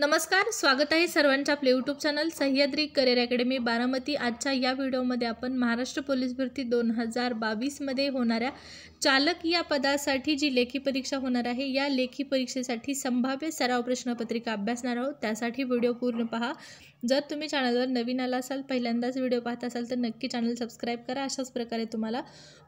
नमस्कार स्वागत आहे सर्वांच्या आपले YouTube channel Sahyadri career academy Baramati आजच्या या व्हिडिओमध्ये आपण महाराष्ट्र पोलीस भरती दोन हजार बावीसमध्ये होणाऱ्या चालक या पदासाठी जी लेखी परीक्षा होणार आहे या लेखी परीक्षेसाठी संभाव्य सराव प्रश्नपत्रिका अभ्यासणार आहोत त्यासाठी व्हिडिओ पूर्ण पहा जर तुम्ही चॅनलवर नवीन आला असाल पहिल्यांदाच व्हिडिओ पाहत असाल तर नक्की चॅनल सबस्क्राईब करा अशाच प्रकारे तुम्हाला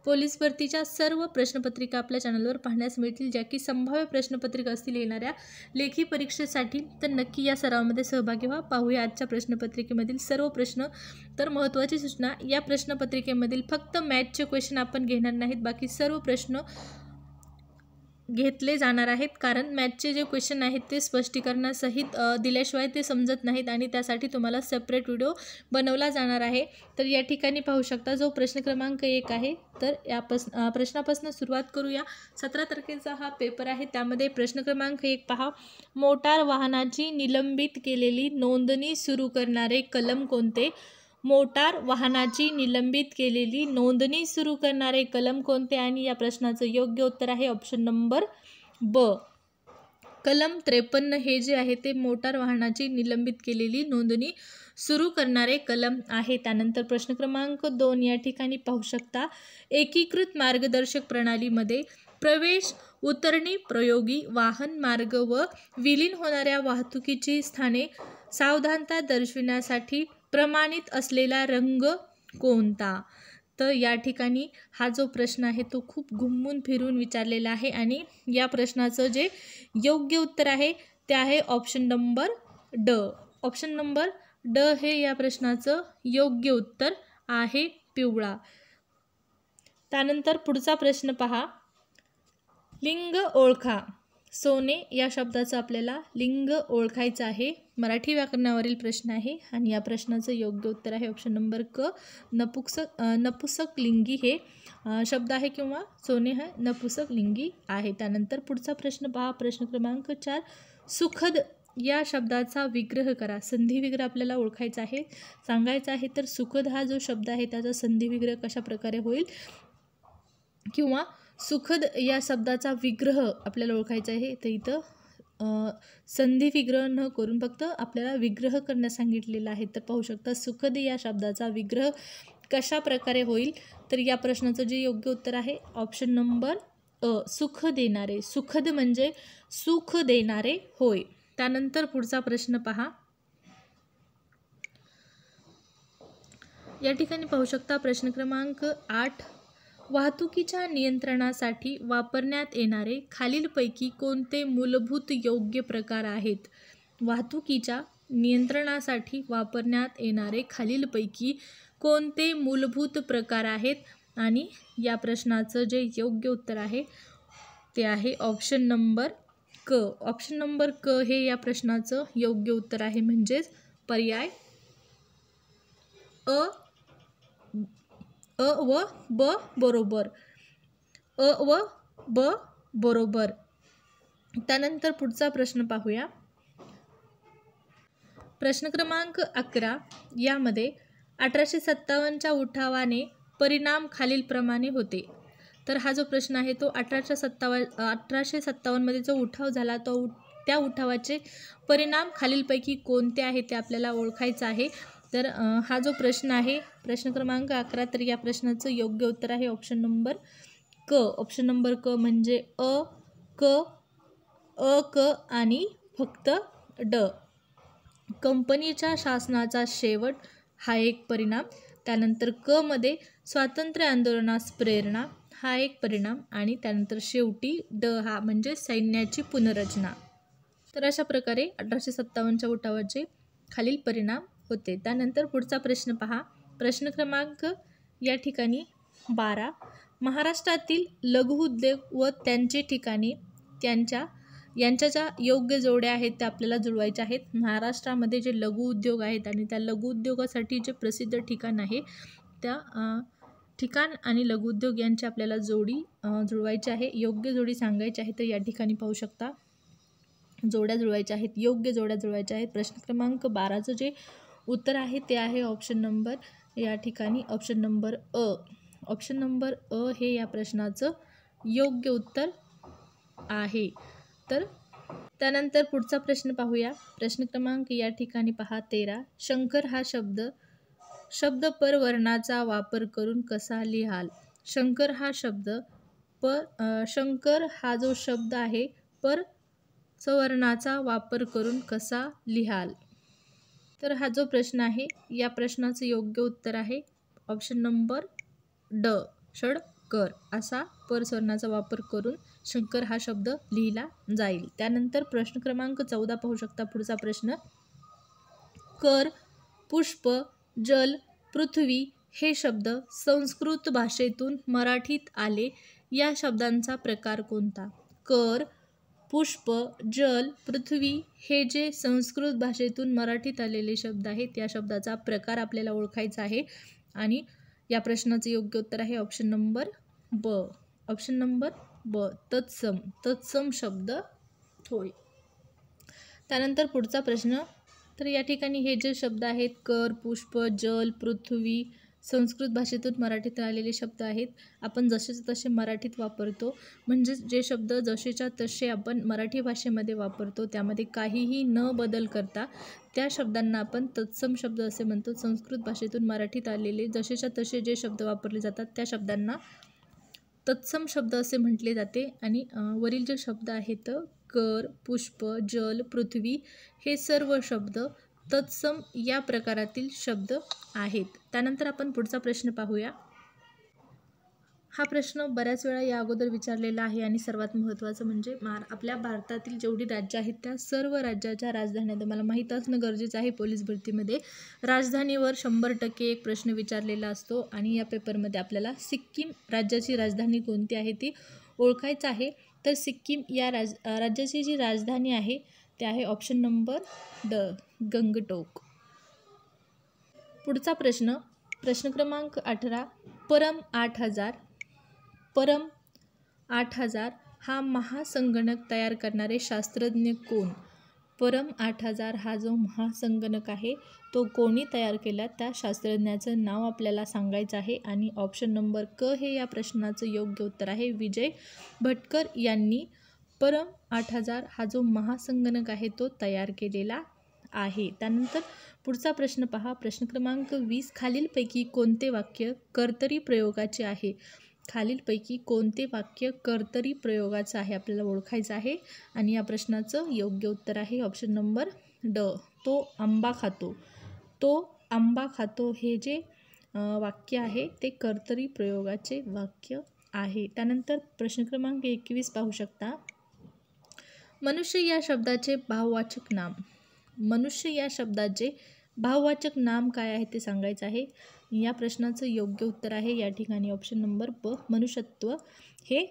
पोलीस भरतीच्या सर्व प्रश्नपत्रिका आपल्या चॅनलवर पाहण्यास मिळतील ज्या की संभाव्य प्रश्नपत्रिका असतील येणाऱ्या लेखी परीक्षेसाठी तर नक्की या सरावामध्ये सहभागी व्हा पाहूया आजच्या प्रश्नपत्रिकेमधील सर्व प्रश्न तर महत्त्वाची सूचना या प्रश्नपत्रिकेमधील फक्त मॅथचे क्वेश्चन आपण घेणार नाहीत बाकी सर्व प्रश्न घेतले जाणार आहेत कारण मॅथचे जे क्वेश्चन आहेत ते स्पष्टीकरणासहित दिल्याशिवाय ते समजत नाहीत आणि त्यासाठी तुम्हाला सेपरेट व्हिडिओ बनवला जाणार आहे तर या ठिकाणी पाहू शकता जो प्रश्न क्रमांक एक आहे तर या प्रश्नापासून सुरुवात करूया सतरा तारखेचा हा पेपर आहे त्यामध्ये प्रश्न क्रमांक एक पहा मोटार वाहनाची निलंबित केलेली नोंदणी सुरू करणारे कलम कोणते मोटार वाहनाची निलंबित केलेली नोंदणी सुरू करणारे कलम कोणते आणि या प्रश्नाचं योग्य उत्तर आहे ऑप्शन नंबर ब कलम त्रेपन्न हे जे आहे ते मोटार वाहनाची निलंबित केलेली नोंदणी सुरू करणारे कलम आहे त्यानंतर प्रश्न क्रमांक दोन या ठिकाणी पाहू शकता एकीकृत मार्गदर्शक प्रणालीमध्ये प्रवेश उतरणी प्रयोगी वाहन मार्ग व विलीन होणाऱ्या वाहतुकीची स्थाने सावधानता दर्शविण्यासाठी प्रमाणित असलेला रंग कोणता तर या ठिकाणी हा जो प्रश्न आहे तो खूप घुमून फिरून विचारलेला आहे आणि या प्रश्नाचं जे योग्य उत्तर आहे ते आहे ऑप्शन नंबर ड ऑप्शन नंबर ड हे या प्रश्नाचं योग्य उत्तर आहे पिवळा त्यानंतर पुढचा प्रश्न पहा लिंग ओळखा सोने या शब्दाचं आपल्याला लिंग ओळखायचं आहे मराठी व्याकरणावरील प्रश्न आहे आणि या प्रश्नाचं योग्य उत्तर आहे ऑप्शन नंबर क नपुसक नपुसक लिंगी हे शब्द आहे किंवा सोने हा नपुसक लिंगी आहे त्यानंतर पुढचा प्रश्न पहा प्रश्न क्रमांक चार सुखद या शब्दाचा विग्रह करा संधी विग्रह आपल्याला ओळखायचा आहे सांगायचं आहे तर सुखद हा जो शब्द आहे त्याचा संधी विग्रह कशा प्रकारे होईल किंवा सुखद या शब्दाचा विग्रह आपल्याला ओळखायचा आहे तर इथं संधी विग्रह न करून फक्त आपल्याला विग्रह करण्यास सांगितलेला आहे तर पाहू शकता सुखद या शब्दाचा विग्रह कशा प्रकारे होईल तर या प्रश्नाचं जे योग्य उत्तर आहे ऑप्शन नंबर अ सुख देणारे सुखद म्हणजे सुख देणारे होय त्यानंतर पुढचा प्रश्न पहा या ठिकाणी पाहू शकता प्रश्न क्रमांक आठ वाहतुकीच्या नियंत्रणासाठी वापरण्यात येणारे खालीलपैकी कोणते मूलभूत योग्य प्रकार आहेत वाहतुकीच्या नियंत्रणासाठी वापरण्यात येणारे खालीलपैकी कोणते मूलभूत प्रकार आहेत आणि या प्रश्नाचं जे योग्य उत्तर आहे ते आहे ऑप्शन नंबर क ऑप्शन नंबर क हे या प्रश्नाचं योग्य उत्तर आहे म्हणजेच पर्याय अ अ व ब बरोबर अ व ब बरोबर त्यानंतर पुढचा प्रश्न पाहूया प्रश्न क्रमांक अकरा यामध्ये अठराशे सत्तावनच्या उठावाने परिणाम खालीलप्रमाणे होते तर हा जो प्रश्न आहे तो अठराशे सत्तावन्न अठराशे सत्तावन्नमध्ये जो उठाव झाला तो त्या उठावाचे परिणाम खालीलपैकी कोणते आहे ते आपल्याला ओळखायचं आहे तर हा जो प्रश्न आहे प्रश्न क्रमांक अकरा तर या प्रश्नाचं योग्य उत्तर आहे ऑप्शन नंबर क ऑप्शन नंबर क म्हणजे अ क अ क आणि फक्त ड कंपनीच्या शासनाचा शेवट हा एक परिणाम त्यानंतर क मध्ये स्वातंत्र्य आंदोलनास प्रेरणा हा एक परिणाम आणि त्यानंतर शेवटी ड हा म्हणजे सैन्याची पुनर्रचना तर अशा प्रकारे अठराशे सत्तावन्नच्या उठावाचे खालील परिणाम होते त्यानंतर पुढचा प्रश्न पहा प्रश्न क्रमांक या ठिकाणी बारा महाराष्ट्रातील लघु उद्योग व त्यांचे ठिकाणी त्यांच्या यांच्या ज्या योग्य जोड्या आहेत त्या आपल्याला जुळवायच्या आहेत महाराष्ट्रामध्ये जे लघु उद्योग आहेत आणि त्या लघु उद्योगासाठी जे प्रसिद्ध ठिकाण आहे त्या ठिकाण आणि लघुउद्योग यांची आपल्याला जोडी जुळवायची आहे योग्य जोडी सांगायची आहे तर या ठिकाणी पाहू शकता जोड्या जुळवायच्या आहेत योग्य जोड्या जुळवायच्या आहेत प्रश्न क्रमांक बाराचं जे उत्तर आहे ते आहे ऑप्शन नंबर या ठिकाणी ऑप्शन नंबर अ ऑप्शन नंबर अ हे या प्रश्नाचं योग्य उत्तर आहे तर त्यानंतर पुढचा प्रश्न पाहूया प्रश्न क्रमांक या ठिकाणी पहा तेरा शंकर हा शब्द शब्द पर वर्णाचा वापर करून कसा लिहाल शंकर हा शब्द पर शंकर हा जो शब्द आहे पर सवर्णाचा वापर करून कसा लिहाल तर हा जो प्रश्न आहे या प्रश्नाचं योग्य उत्तर आहे ऑप्शन नंबर ड षड कर असा परसवर्णाचा वापर करून शंकर हा शब्द लिहिला जाईल त्यानंतर प्रश्न क्रमांक चौदा पाहू शकता पुढचा प्रश्न कर पुष्प जल पृथ्वी हे शब्द संस्कृत भाषेतून मराठीत आले या शब्दांचा प्रकार कोणता कर पुष्प जल पृथ्वी हे जे संस्कृत भाषेतून मराठीत आलेले शब्द आहेत या शब्दाचा प्रकार आपल्याला ओळखायचा आहे आणि या प्रश्नाचं योग्य उत्तर आहे ऑप्शन नंबर ब ऑप्शन नंबर ब तत्सम तत्सम शब्द होय त्यानंतर पुढचा प्रश्न तर या ठिकाणी हे जे शब्द आहेत कर पुष्प जल पृथ्वी संस्कृत भाषेतून मराठीत आलेले शब्द आहेत आपण जसेच्या तसे मराठीत वापरतो म्हणजे जे शब्द जसेच्या तसे आपण मराठी भाषेमध्ये वापरतो त्यामध्ये काहीही न बदल करता त्या शब्दांना आपण तत्सम शब्द असे म्हणतो संस्कृत भाषेतून मराठीत आलेले जसेच्या तसे जे शब्द वापरले जातात त्या शब्दांना तत्सम शब्द असे म्हटले जाते आणि वरील जे शब्द आहेत कर पुष्प जल पृथ्वी हे सर्व शब्द तत्सम या प्रकारातील शब्द आहेत त्यानंतर आपण पुढचा प्रश्न पाहूया हा प्रश्न बऱ्याच वेळा या अगोदर विचारलेला आहे आणि सर्वात महत्त्वाचं म्हणजे मार आपल्या भारतातील जेवढी राज्य आहेत त्या सर्व राज्याच्या राजधान्या मला माहीत असणं गरजेचं आहे पोलीस भरतीमध्ये राजधानीवर शंभर टक्के एक प्रश्न विचारलेला असतो आणि या पेपरमध्ये आपल्याला सिक्कीम राज्याची राजधानी कोणती आहे ती ओळखायचं आहे तर सिक्कीम या राज राज्याची जी राजधानी आहे ते आहे ऑप्शन नंबर ड गंगटोक पुढचा प्रश्न प्रश्न क्रमांक अठरा परम आठ हजार परम आठ हजार हा महासंगणक तयार करणारे शास्त्रज्ञ कोण परम आठ हजार हा जो महासंगणक आहे तो कोणी तयार केला त्या शास्त्रज्ञाचं नाव आपल्याला सांगायचं आहे आणि ऑप्शन नंबर क हे या प्रश्नाचं योग्य उत्तर आहे विजय भटकर यांनी परम आठ हजार हा जो महासंगणक आहे तो तयार केलेला आहे त्यानंतर पुढचा प्रश्न पहा प्रश्न क्रमांक वीस खालीलपैकी कोणते वाक्य कर्तरी प्रयोगाचे आहे खालीलपैकी कोणते वाक्य कर्तरी प्रयोगाचं आहे आपल्याला ओळखायचं आहे आणि या प्रश्नाचं योग्य उत्तर आहे ऑप्शन नंबर ड तो आंबा खातो तो आंबा खातो हे जे वाक्य आहे ते कर्तरी प्रयोगाचे वाक्य आहे त्यानंतर प्रश्न क्रमांक एकवीस पाहू शकता मनुष्य या शब्दाचे भाववाचक नाम मनुष्य या शब्दाचे भाववाचक नाम काय आहे ते सांगायचं आहे या प्रश्नाचं योग्य उत्तर आहे या ठिकाणी ऑप्शन नंबर ब मनुष्यत्व हे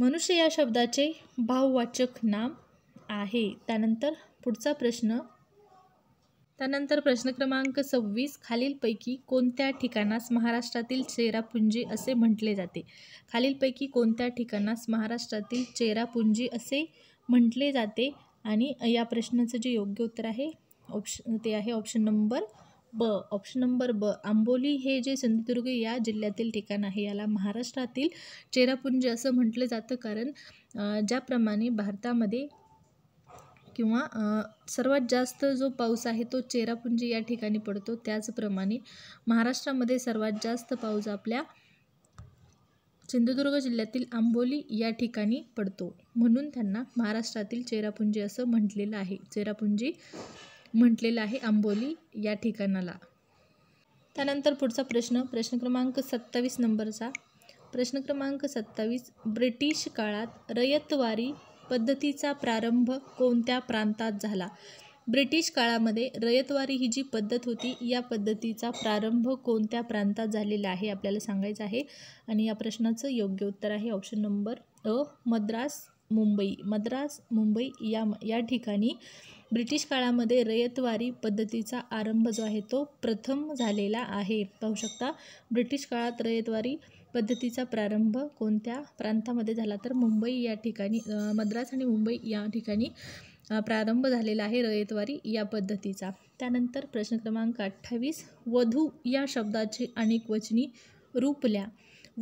मनुष्य या शब्दाचे भाववाचक नाम आहे त्यानंतर पुढचा प्रश्न त्यानंतर प्रश्न क्रमांक सव्वीस खालीलपैकी कोणत्या ठिकाणास महाराष्ट्रातील चेरापुंजी असे म्हटले जाते खालीलपैकी कोणत्या ठिकाणास महाराष्ट्रातील चेरापुंजी असे म्हटले जाते आणि या प्रश्नाचं जे योग्य उत्तर आहे ऑप्शन ते आहे ऑप्शन नंबर ब ऑप्शन नंबर ब आंबोली हे जे सिंधुदुर्ग या जिल्ह्यातील ठिकाण आहे याला महाराष्ट्रातील चेरापुंजी असं म्हटलं जातं कारण ज्याप्रमाणे भारतामध्ये किंवा सर्वात जास्त जो पाऊस आहे तो चेरापुंजी या ठिकाणी पडतो त्याचप्रमाणे महाराष्ट्रामध्ये सर्वात जास्त पाऊस आपल्या सिंधुदुर्ग जिल्ह्यातील आंबोली या ठिकाणी पडतो म्हणून त्यांना महाराष्ट्रातील चेरापुंजी असं म्हटलेलं आहे चेरापुंजी म्हटलेलं आहे आंबोली या ठिकाणाला त्यानंतर पुढचा प्रश्न प्रश्न क्रमांक सत्तावीस नंबरचा प्रश्न क्रमांक सत्तावीस ब्रिटिश काळात रयतवारी पद्धतीचा प्रारंभ कोणत्या प्रांतात झाला ब्रिटिश काळामध्ये रयतवारी ही जी पद्धत होती या पद्धतीचा प्रारंभ कोणत्या प्रांतात झालेला आहे आपल्याला सांगायचं आहे आणि या प्रश्नाचं योग्य उत्तर आहे ऑप्शन नंबर अ मद्रास मुंबई मद्रास मुंबई या या ठिकाणी ब्रिटिश काळामध्ये रयतवारी पद्धतीचा आरंभ जो आहे तो प्रथम झालेला आहे पाहू शकता ब्रिटिश काळात रयतवारी पद्धतीचा प्रारंभ कोणत्या प्रांतामध्ये झाला तर मुंबई या ठिकाणी मद्रास आणि मुंबई या ठिकाणी प्रारंभ झालेला आहे रयतवारी या पद्धतीचा त्यानंतर प्रश्न क्रमांक अठ्ठावीस वधू या शब्दाचे अनेक वचनी रूप लिहा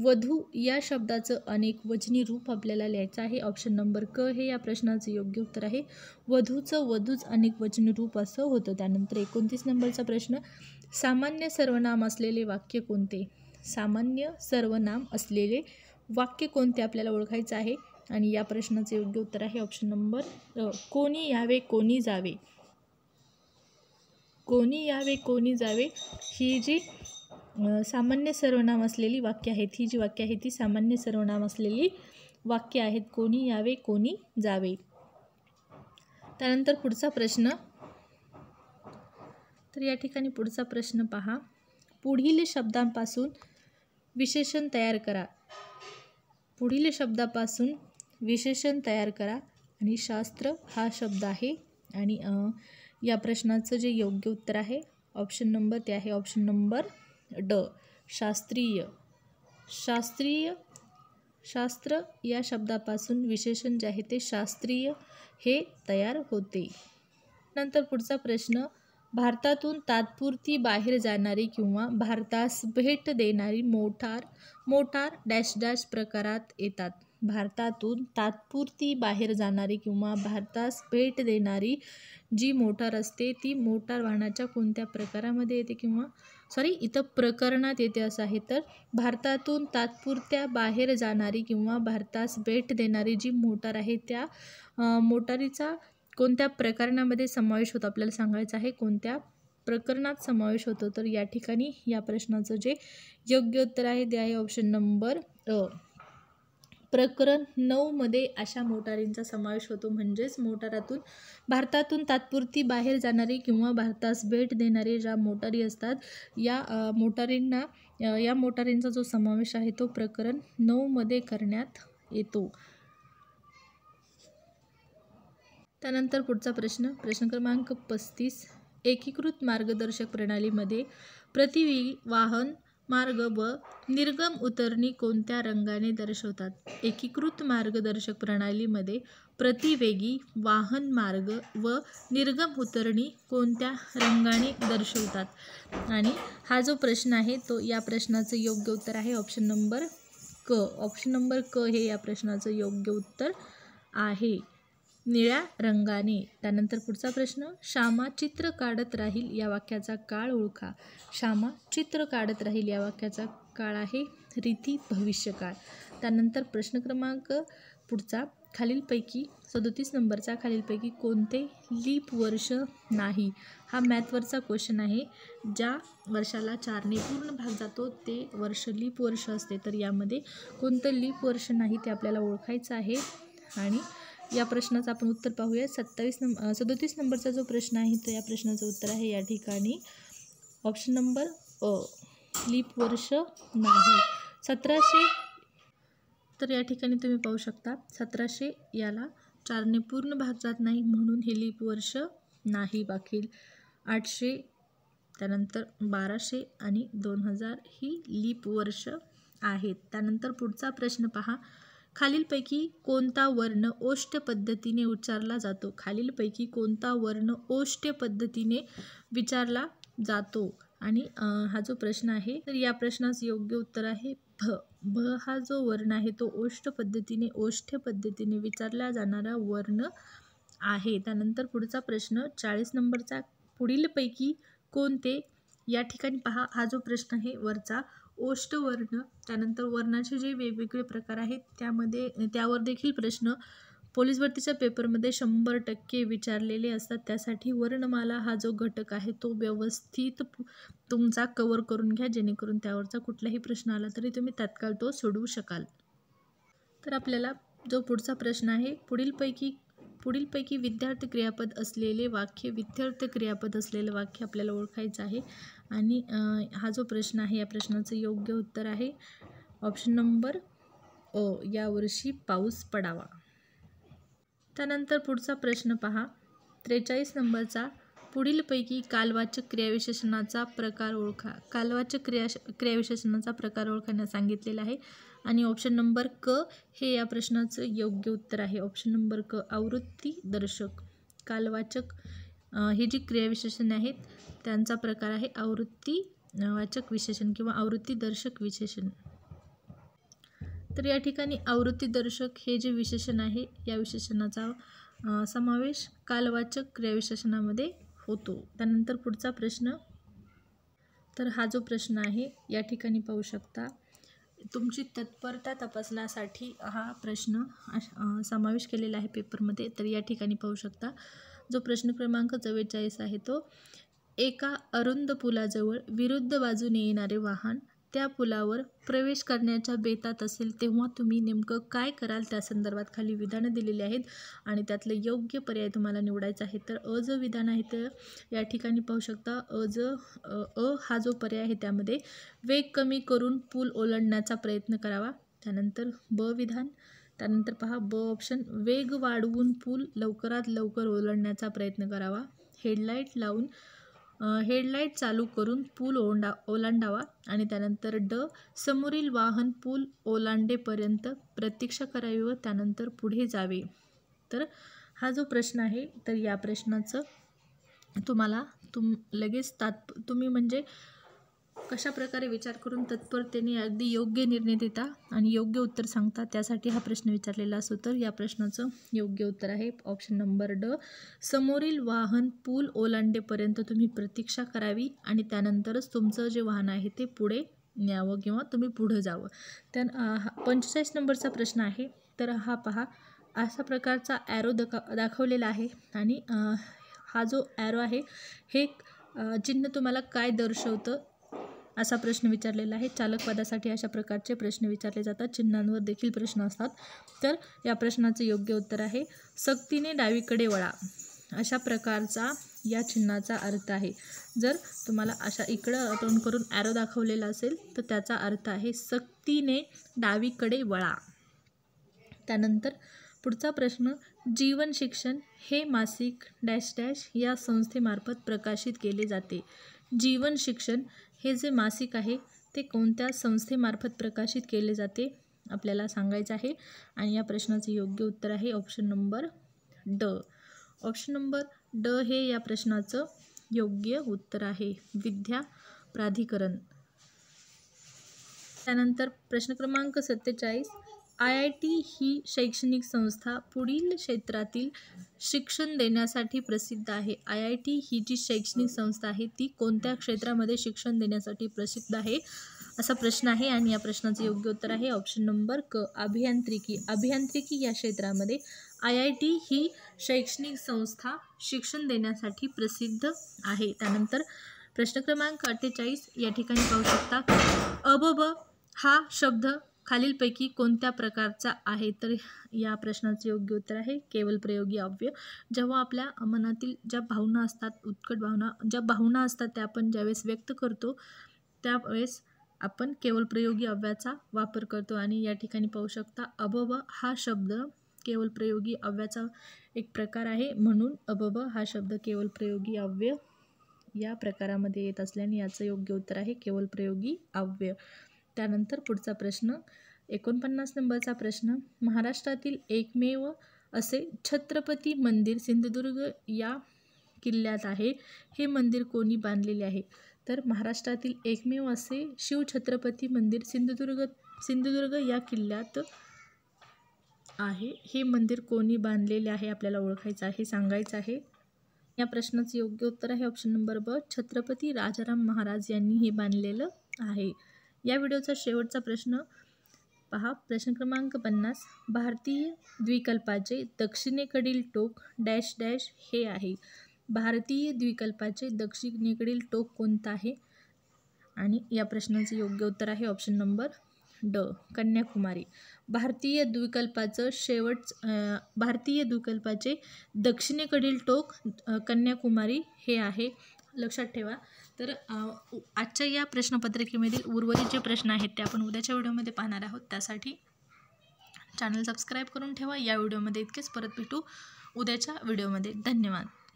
वधू या शब्दाचं अनेक वचनी रूप आपल्याला लिहायचं आहे ऑप्शन नंबर क हे या प्रश्नाचं योग्य उत्तर आहे वधूचं वधूच अनेक वचनी रूप असं होतं त्यानंतर एकोणतीस नंबरचा प्रश्न सामान्य सर्वनाम असलेले वाक्य कोणते सामान्य सर्वनाम असलेले वाक्य कोणते आपल्याला ओळखायचं आहे आणि या प्रश्नाचं योग्य उत्तर आहे ऑप्शन नंबर कोणी यावे कोणी जावे कोणी यावे कोणी जावे ही जी सामान्य सर्वनाम असलेली वाक्य आहेत ही जी वाक्य आहेत ती सामान्य सर्वनाम असलेली वाक्य आहेत कोणी यावे कोणी जावे त्यानंतर पुढचा प्रश्न तर या ठिकाणी पुढचा प्रश्न पहा पुढील शब्दांपासून विशेषण तयार करा पुढील शब्दापासून विशेषण तयार करा आणि शास्त्र हा शब्द आहे आणि या प्रश्नाचं जे योग्य उत्तर आहे ऑप्शन नंबर ते आहे ऑप्शन नंबर ड शास्त्रीय शास्त्रीय शास्त्र या शब्दापासून विशेषण जे आहे ते शास्त्रीय हे तयार होते नंतर पुढचा प्रश्न भारतातून तात्पुरती बाहेर जाणारी किंवा भारतास भेट देणारी मोठार मोठार डॅश डॅश प्रकारात येतात भारतातून तात्पुरती बाहेर जाणारी किंवा भारतास भेट देणारी जी मोटार असते ती मोटार वाहनाच्या कोणत्या प्रकारामध्ये येते किंवा सॉरी इथं प्रकरणात येते असं आहे तर भारतातून तात्पुरत्या बाहेर जाणारी किंवा भारतास भेट देणारी जी मोटार आहे त्या मोटारीचा कोणत्या प्रकरणामध्ये समावेश होतो आपल्याला सांगायचं आहे कोणत्या प्रकरणात समावेश होतो तर या ठिकाणी या प्रश्नाचं जे योग्य उत्तर आहे ते आहे ऑप्शन नंबर अ प्रकरण नऊमध्ये अशा मोटारींचा समावेश होतो म्हणजेच मोटारातून भारतातून तात्पुरती बाहेर जाणारी किंवा भारतास भेट देणारी ज्या मोटारी असतात या मोटारींना या मोटारींचा जो समावेश आहे तो प्रकरण नऊमध्ये करण्यात येतो त्यानंतर पुढचा प्रश्न प्रश्न क्रमांक पस्तीस एकीकृत मार्गदर्शक प्रणालीमध्ये वाहन मार्ग व निर्गम उतरणी कोणत्या रंगाने दर्शवतात एकीकृत मार्गदर्शक प्रणालीमध्ये प्रतिवेगी वाहन मार्ग व निर्गम उतरणी कोणत्या रंगाने दर्शवतात आणि हा जो प्रश्न आहे तो या प्रश्नाचं योग्य उत्तर आहे ऑप्शन नंबर क ऑप्शन नंबर क हे या प्रश्नाचं योग्य उत्तर आहे निळ्या रंगाने त्यानंतर पुढचा प्रश्न श्यामा चित्र काढत राहील या वाक्याचा काळ ओळखा श्यामा चित्र काढत राहील या वाक्याचा काळ आहे रीती भविष्यकाळ त्यानंतर प्रश्न क्रमांक पुढचा खालीलपैकी सदोतीस नंबरचा खालीलपैकी कोणते लीप वर्ष नाही हा मॅथवरचा क्वेश्चन आहे ज्या वर्षाला चारने पूर्ण भाग जातो ते वर्ष लीप वर्ष असते तर यामध्ये कोणतं लीप वर्ष नाही ते आपल्याला ओळखायचं आहे आणि या प्रश्नाचं आपण उत्तर पाहूया सत्तावीस नंब सदोतीस नंबरचा जो प्रश्न आहे तो या प्रश्नाचं उत्तर आहे या ठिकाणी ऑप्शन नंबर अ लीप वर्ष नाही सतराशे तर या ठिकाणी तुम्ही पाहू शकता सतराशे याला चारने पूर्ण भाग जात नाही म्हणून हे लीप वर्ष नाही बाकी आठशे त्यानंतर बाराशे आणि दोन हजार ही लीप वर्ष आहेत त्यानंतर पुढचा प्रश्न पहा खालीलपैकी कोणता वर्ण ओष्ठ पद्धतीने उच्चारला जातो खालीलपैकी कोणता वर्ण ओष्ठ पद्धतीने विचारला जातो आणि हा जो प्रश्न आहे तर या प्रश्नाचं योग्य उत्तर आहे भ भ हा जो वर्ण आहे तो ओष्ठ पद्धतीने ओष्ठ पद्धतीने विचारला जाणारा वर्ण आहे त्यानंतर पुढचा प्रश्न चाळीस नंबरचा पुढीलपैकी कोणते या ठिकाणी पहा हा जो प्रश्न आहे वरचा वर्ण त्यानंतर वर्णाचे जे वेगवेगळे प्रकार आहेत त्यामध्ये त्यावर देखील प्रश्न पोलीस भरतीच्या पेपरमध्ये शंभर टक्के विचारलेले असतात त्यासाठी वर्णमाला हा जो घटक आहे तो व्यवस्थित तुमचा कवर करून घ्या जेणेकरून त्यावरचा कुठलाही प्रश्न आला तरी तुम्ही तात्काळ तो सोडवू शकाल तर आपल्याला जो पुढचा प्रश्न आहे पुढीलपैकी पुढीलपैकी विद्यार्थ क्रियापद असलेले वाक्य विद्यार्थ क्रियापद असलेलं वाक्य आपल्याला ओळखायचं आहे आणि हा जो प्रश्न आहे या प्रश्नाचं योग्य उत्तर आहे ऑप्शन नंबर अ यावर्षी पाऊस पडावा त्यानंतर पुढचा प्रश्न पहा त्रेचाळीस नंबरचा पुढीलपैकी कालवाचक क्रियाविशेषणाचा प्रकार ओळखा कालवाचक क्रिया क्रियाविशेषणाचा प्रकार ओळखण्यास सांगितलेला आहे आणि ऑप्शन नंबर क हे या प्रश्नाचं योग्य उत्तर आहे ऑप्शन नंबर क आवृत्ती दर्शक कालवाचक हे जी क्रियाविशेषण आहेत त्यांचा प्रकार आहे आवृत्ती वाचक विशेषण किंवा आवृत्ती दर्शक विशेषण तर या ठिकाणी आवृत्ती दर्शक हे जे विशेषण आहे या विशेषणाचा समावेश कालवाचक क्रियाविशेषणामध्ये होतो त्यानंतर पुढचा प्रश्न तर हा जो प्रश्न आहे या ठिकाणी पाहू शकता तुमची तत्परता तपासण्यासाठी हा प्रश्न समावेश केलेला आहे पेपरमध्ये तर या ठिकाणी पाहू शकता जो प्रश्न क्रमांक चव्वेचाळीस आहे तो एका अरुंद पुलाजवळ विरुद्ध बाजूने येणारे वाहन त्या पुलावर प्रवेश करण्याच्या बेतात असेल तेव्हा तुम्ही नेमकं काय कराल त्या संदर्भात खाली विधानं दिलेली आहेत आणि त्यातलं योग्य पर्याय तुम्हाला निवडायचा आहे तर अ ज विधान आहे तर या ठिकाणी पाहू शकता अ ज अ हा जो पर्याय आहे त्यामध्ये वेग कमी करून पूल ओलांडण्याचा प्रयत्न करावा त्यानंतर ब विधान त्यानंतर पहा ब ऑप्शन वेग वाढवून पूल लवकरात लवकर ओलांडण्याचा प्रयत्न करावा हेडलाईट लावून हेडलाईट चालू करून पूल ओंडा ओलांडावा आणि त्यानंतर ड समोरील वाहन पूल ओलांडेपर्यंत प्रतीक्षा करावी व त्यानंतर पुढे जावे तर हा जो प्रश्न आहे तर या प्रश्नाचं तुम्हाला तुम लगेच तात् तुम्ही म्हणजे कशा प्रकारे विचार करून तत्परतेने अगदी योग्य निर्णय देता आणि योग्य उत्तर सांगता त्यासाठी हा प्रश्न विचारलेला असो तर या प्रश्नाचं योग्य उत्तर आहे ऑप्शन नंबर ड समोरील वाहन पूल ओलांडेपर्यंत तुम्ही प्रतीक्षा करावी आणि त्यानंतरच तुमचं जे वाहन आहे ते पुढे न्यावं किंवा तुम्ही पुढं जावं त्या पंचेचाळीस नंबरचा प्रश्न आहे तर हा पहा अशा प्रकारचा ॲरो दका दाखवलेला आहे आणि हा जो ॲरो आहे हे चिन्ह तुम्हाला काय दर्शवतं असा प्रश्न विचारलेला आहे चालक पदासाठी अशा प्रकारचे प्रश्न विचारले जातात चिन्हांवर देखील प्रश्न असतात तर या प्रश्नाचं योग्य उत्तर आहे सक्तीने डावीकडे वळा अशा प्रकारचा या चिन्हाचा अर्थ आहे जर तुम्हाला अशा इकडं तोंड करून ॲरो दाखवलेला असेल तर त्याचा अर्थ आहे सक्तीने डावीकडे वळा त्यानंतर पुढचा प्रश्न जीवन शिक्षण हे मासिक डॅश डॅश या संस्थेमार्फत प्रकाशित केले जाते जीवन शिक्षण हे जे मासिक आहे ते कोणत्या संस्थेमार्फत प्रकाशित केले जाते आपल्याला सांगायचं आहे आणि या प्रश्नाचं योग्य उत्तर आहे ऑप्शन नंबर ड ऑप्शन नंबर ड हे या प्रश्नाचं योग्य उत्तर आहे विद्या प्राधिकरण त्यानंतर प्रश्न क्रमांक सत्तेचाळीस आय आय टी ही शैक्षणिक संस्था पुढील क्षेत्रातील शिक्षण देण्यासाठी प्रसिद्ध आहे आय आय टी ही जी शैक्षणिक संस्था आहे ती कोणत्या क्षेत्रामध्ये शिक्षण देण्यासाठी प्रसिद्ध आहे असा प्रश्न आहे आणि या प्रश्नाचं योग्य उत्तर आहे ऑप्शन नंबर क अभियांत्रिकी अभियांत्रिकी या क्षेत्रामध्ये आय आय टी ही शैक्षणिक संस्था शिक्षण देण्यासाठी प्रसिद्ध आहे त्यानंतर प्रश्न क्रमांक अठ्ठेचाळीस या ठिकाणी पाहू शकता अबब हा शब्द खालीलपैकी कोणत्या प्रकारचा आहे तर या प्रश्नाचं योग्य उत्तर आहे केवल प्रयोगी अव्य जेव्हा आपल्या मनातील ज्या भावना असतात उत्कट भावना ज्या भावना असतात त्या आपण ज्यावेळेस व्यक्त करतो त्यावेळेस आपण केवळ प्रयोगी अव्याचा वापर करतो आणि या ठिकाणी पाहू शकता अभव हा शब्द केवळ प्रयोगी अव्याचा एक प्रकार आहे म्हणून अभव हा शब्द केवळ प्रयोगी अव्य या प्रकारामध्ये येत असल्याने याचं योग्य उत्तर आहे केवळ प्रयोगी अव्यय त्यानंतर पुढचा प्रश्न एकोणपन्नास नंबरचा प्रश्न महाराष्ट्रातील एकमेव असे छत्रपती मंदिर सिंधुदुर्ग या किल्ल्यात आहे हे मंदिर कोणी बांधलेले आहे तर महाराष्ट्रातील एकमेव असे शिवछत्रपती मंदिर सिंधुदुर्ग सिंधुदुर्ग या किल्ल्यात आहे हे मंदिर कोणी बांधलेले आहे आपल्याला ओळखायचं आहे सांगायचं आहे या प्रश्नाचं योग्य उत्तर आहे ऑप्शन नंबर ब छत्रपती राजाराम महाराज यांनी हे बांधलेलं आहे या व्हिडिओचा शेवटचा प्रश्न पहा प्रश्न क्रमांक पन्नास भारतीय द्विकल्पाचे दक्षिणेकडील टोक डॅश डॅश हे आहे भारतीय द्विकल्पाचे दक्षिणेकडील टोक कोणता आहे आणि या प्रश्नाचे योग्य उत्तर आहे ऑप्शन नंबर ड कन्याकुमारी भारतीय द्विकल्पाचं शेवट भारतीय द्विकल्पाचे दक्षिणेकडील टोक कन्याकुमारी हे आहे लक्षात ठेवा तर आजच्या या प्रश्नपत्रिकेमधील उर्वरित जे प्रश्न आहेत ते आपण उद्याच्या व्हिडिओमध्ये पाहणार आहोत त्यासाठी चॅनल सबस्क्राईब करून ठेवा या व्हिडिओमध्ये इतकेच परत भेटू उद्याच्या व्हिडिओमध्ये धन्यवाद